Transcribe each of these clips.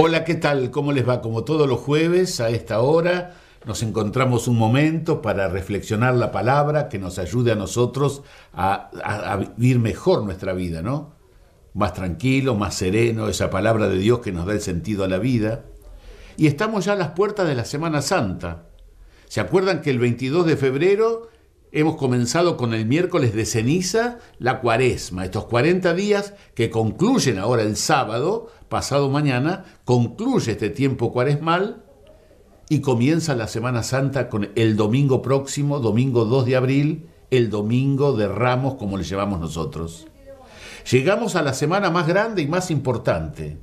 Hola, ¿qué tal? ¿Cómo les va? Como todos los jueves a esta hora, nos encontramos un momento para reflexionar la palabra que nos ayude a nosotros a, vivir mejor nuestra vida, ¿no? Más tranquilo, más sereno, esa palabra de Dios que nos da el sentido a la vida. Y estamos ya a las puertas de la Semana Santa. ¿Se acuerdan que el 22 de febrero Hemos comenzado con el miércoles de ceniza la cuaresma, estos 40 días que concluyen ahora el sábado, pasado mañana, concluye este tiempo cuaresmal y comienza la Semana Santa con el domingo próximo, domingo 2 de abril, el domingo de ramos como le llamamos nosotros. Llegamos a la semana más grande y más importante,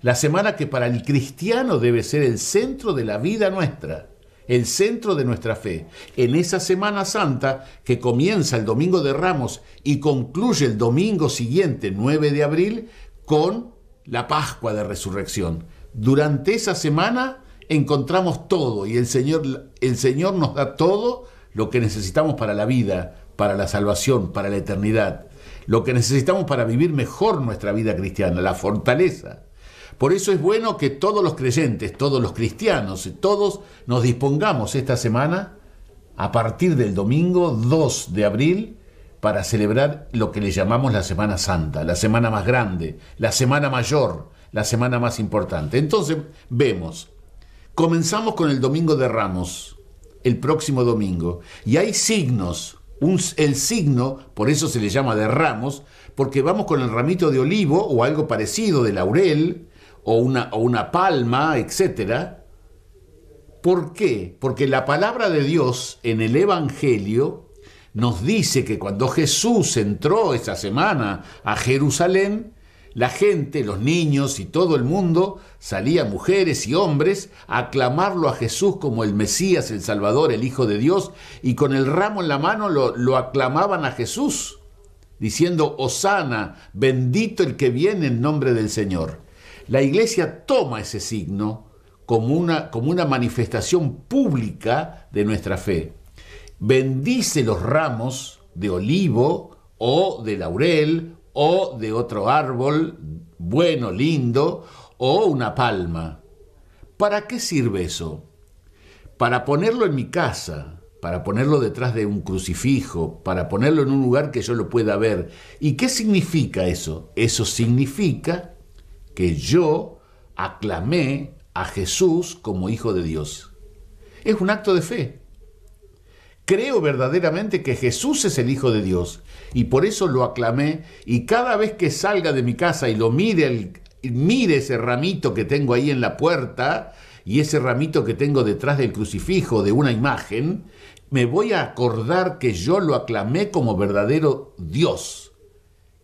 la semana que para el cristiano debe ser el centro de la vida nuestra el centro de nuestra fe. En esa Semana Santa, que comienza el Domingo de Ramos y concluye el domingo siguiente, 9 de abril, con la Pascua de Resurrección. Durante esa semana encontramos todo y el Señor, el Señor nos da todo lo que necesitamos para la vida, para la salvación, para la eternidad. Lo que necesitamos para vivir mejor nuestra vida cristiana, la fortaleza, por eso es bueno que todos los creyentes, todos los cristianos, todos nos dispongamos esta semana, a partir del domingo 2 de abril, para celebrar lo que le llamamos la Semana Santa, la semana más grande, la semana mayor, la semana más importante. Entonces, vemos, comenzamos con el Domingo de Ramos, el próximo domingo, y hay signos, el signo, por eso se le llama de Ramos, porque vamos con el ramito de olivo o algo parecido de laurel, o una, o una palma, etc. ¿Por qué? Porque la palabra de Dios en el Evangelio nos dice que cuando Jesús entró esa semana a Jerusalén, la gente, los niños y todo el mundo, salía mujeres y hombres a aclamarlo a Jesús como el Mesías, el Salvador, el Hijo de Dios, y con el ramo en la mano lo, aclamaban a Jesús, diciendo, Osana, bendito el que viene en nombre del Señor. La iglesia toma ese signo como una, como una manifestación pública de nuestra fe. Bendice los ramos de olivo o de laurel o de otro árbol bueno, lindo, o una palma. ¿Para qué sirve eso? Para ponerlo en mi casa, para ponerlo detrás de un crucifijo, para ponerlo en un lugar que yo lo pueda ver. ¿Y qué significa eso? Eso significa que yo aclamé a Jesús como Hijo de Dios. Es un acto de fe. Creo verdaderamente que Jesús es el Hijo de Dios y por eso lo aclamé y cada vez que salga de mi casa y lo mire, mire ese ramito que tengo ahí en la puerta y ese ramito que tengo detrás del crucifijo de una imagen, me voy a acordar que yo lo aclamé como verdadero Dios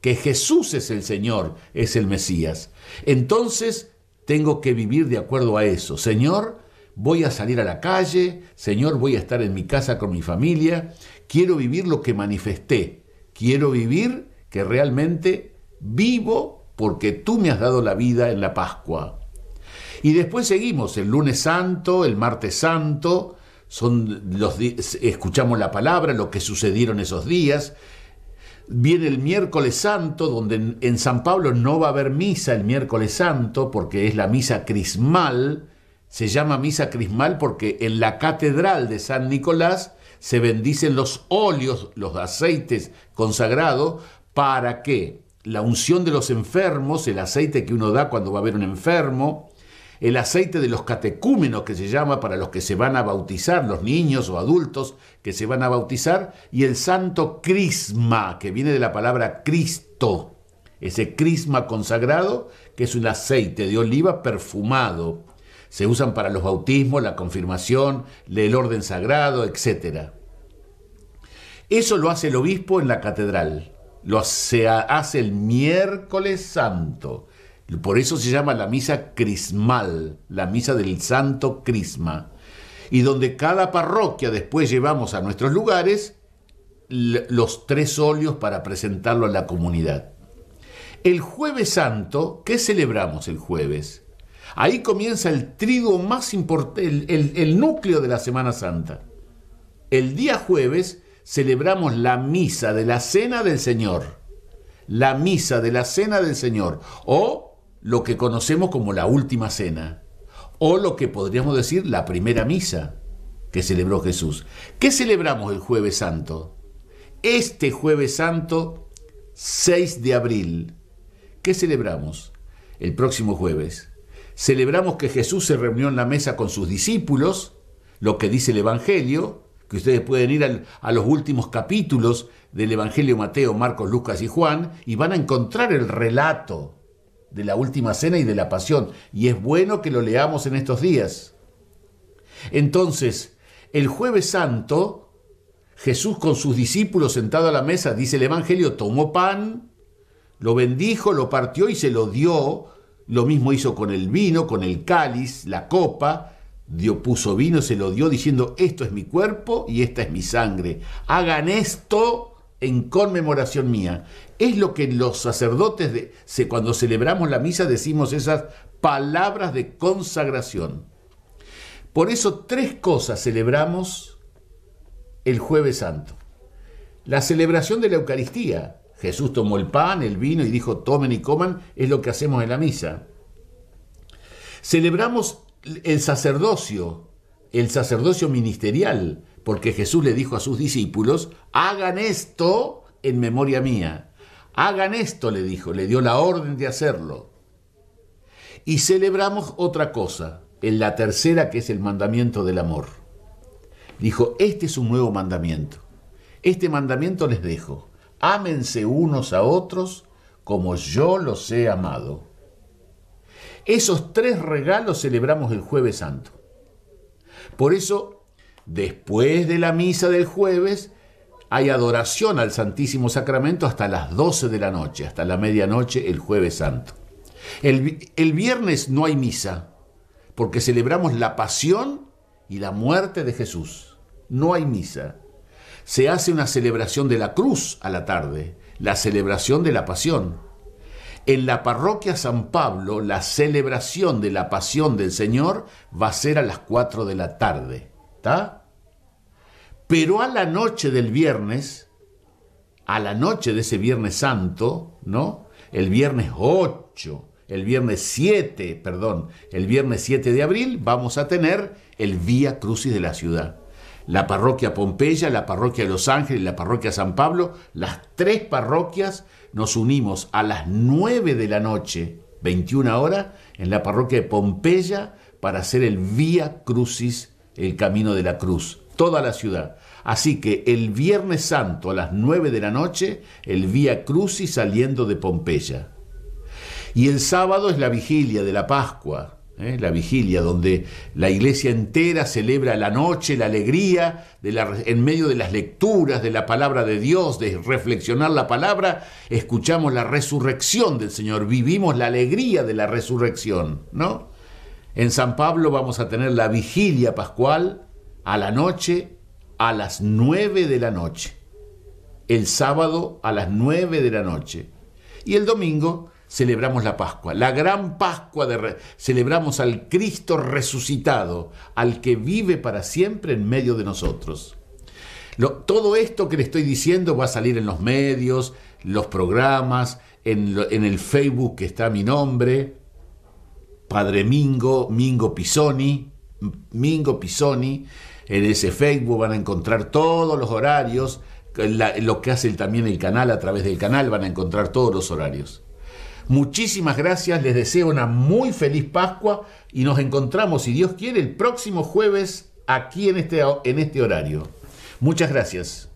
que Jesús es el Señor, es el Mesías. Entonces tengo que vivir de acuerdo a eso. Señor, voy a salir a la calle, Señor, voy a estar en mi casa con mi familia, quiero vivir lo que manifesté, quiero vivir que realmente vivo porque tú me has dado la vida en la Pascua. Y después seguimos el lunes santo, el martes santo, son los escuchamos la palabra, lo que sucedieron esos días, Viene el miércoles santo, donde en San Pablo no va a haber misa el miércoles santo, porque es la misa crismal. Se llama misa crismal porque en la catedral de San Nicolás se bendicen los óleos, los aceites consagrados, para que la unción de los enfermos, el aceite que uno da cuando va a haber un enfermo, el aceite de los catecúmenos que se llama para los que se van a bautizar, los niños o adultos que se van a bautizar, y el santo crisma, que viene de la palabra Cristo, ese crisma consagrado, que es un aceite de oliva perfumado. Se usan para los bautismos, la confirmación, el orden sagrado, etc. Eso lo hace el obispo en la catedral. Lo se hace el miércoles santo por eso se llama la misa crismal, la misa del santo crisma, y donde cada parroquia después llevamos a nuestros lugares los tres óleos para presentarlo a la comunidad. El jueves santo, ¿qué celebramos el jueves? Ahí comienza el trigo más importante, el, el núcleo de la Semana Santa. El día jueves celebramos la misa de la Cena del Señor. La misa de la Cena del Señor. O lo que conocemos como la última cena, o lo que podríamos decir la primera misa que celebró Jesús. ¿Qué celebramos el jueves santo? Este jueves santo, 6 de abril, ¿qué celebramos el próximo jueves? Celebramos que Jesús se reunió en la mesa con sus discípulos, lo que dice el Evangelio, que ustedes pueden ir a los últimos capítulos del Evangelio Mateo, Marcos, Lucas y Juan, y van a encontrar el relato de la última cena y de la pasión, y es bueno que lo leamos en estos días. Entonces, el jueves santo, Jesús con sus discípulos sentado a la mesa, dice el Evangelio, tomó pan, lo bendijo, lo partió y se lo dio. Lo mismo hizo con el vino, con el cáliz, la copa. Dio, puso vino, se lo dio diciendo, esto es mi cuerpo y esta es mi sangre. Hagan esto en conmemoración mía. Es lo que los sacerdotes, de, cuando celebramos la misa, decimos esas palabras de consagración. Por eso tres cosas celebramos el jueves santo. La celebración de la Eucaristía. Jesús tomó el pan, el vino y dijo, tomen y coman, es lo que hacemos en la misa. Celebramos el sacerdocio, el sacerdocio ministerial, porque Jesús le dijo a sus discípulos, hagan esto en memoria mía. Hagan esto, le dijo, le dio la orden de hacerlo. Y celebramos otra cosa, en la tercera que es el mandamiento del amor. Dijo, este es un nuevo mandamiento. Este mandamiento les dejo. Ámense unos a otros como yo los he amado. Esos tres regalos celebramos el jueves santo. Por eso, después de la misa del jueves, hay adoración al Santísimo Sacramento hasta las 12 de la noche, hasta la medianoche el jueves santo. El, viernes no hay misa, porque celebramos la pasión y la muerte de Jesús. No hay misa. Se hace una celebración de la cruz a la tarde, la celebración de la pasión. En la parroquia San Pablo, la celebración de la pasión del Señor va a ser a las 4 de la tarde. ¿Está? Pero a la noche del viernes, a la noche de ese viernes santo, ¿no? El viernes 8, el viernes 7, perdón, el viernes 7 de abril vamos a tener el Vía Crucis de la ciudad. La parroquia Pompeya, la parroquia Los Ángeles, la parroquia San Pablo, las tres parroquias nos unimos a las 9 de la noche, 21 horas, en la parroquia de Pompeya para hacer el Vía Crucis, el camino de la cruz toda la ciudad. Así que el Viernes Santo a las 9 de la noche, el Vía Crucis saliendo de Pompeya. Y el sábado es la vigilia de la Pascua, ¿eh? la vigilia donde la iglesia entera celebra la noche, la alegría, en medio de las lecturas de la palabra de Dios, de reflexionar la palabra, escuchamos la resurrección del Señor, vivimos la alegría de la resurrección, ¿no? En San Pablo vamos a tener la vigilia pascual, a la noche a las 9 de la noche. El sábado a las 9 de la noche. Y el domingo celebramos la Pascua, la gran Pascua de celebramos al Cristo resucitado, al que vive para siempre en medio de nosotros. todo esto que le estoy diciendo va a salir en los medios, los programas, en, en el Facebook que está mi nombre, Padre Mingo, Mingo Pisoni, Mingo Pisoni, en ese Facebook van a encontrar todos los horarios, lo que hace también el canal a través del canal, van a encontrar todos los horarios. Muchísimas gracias, les deseo una muy feliz Pascua y nos encontramos, si Dios quiere, el próximo jueves aquí en este, en este horario. Muchas gracias.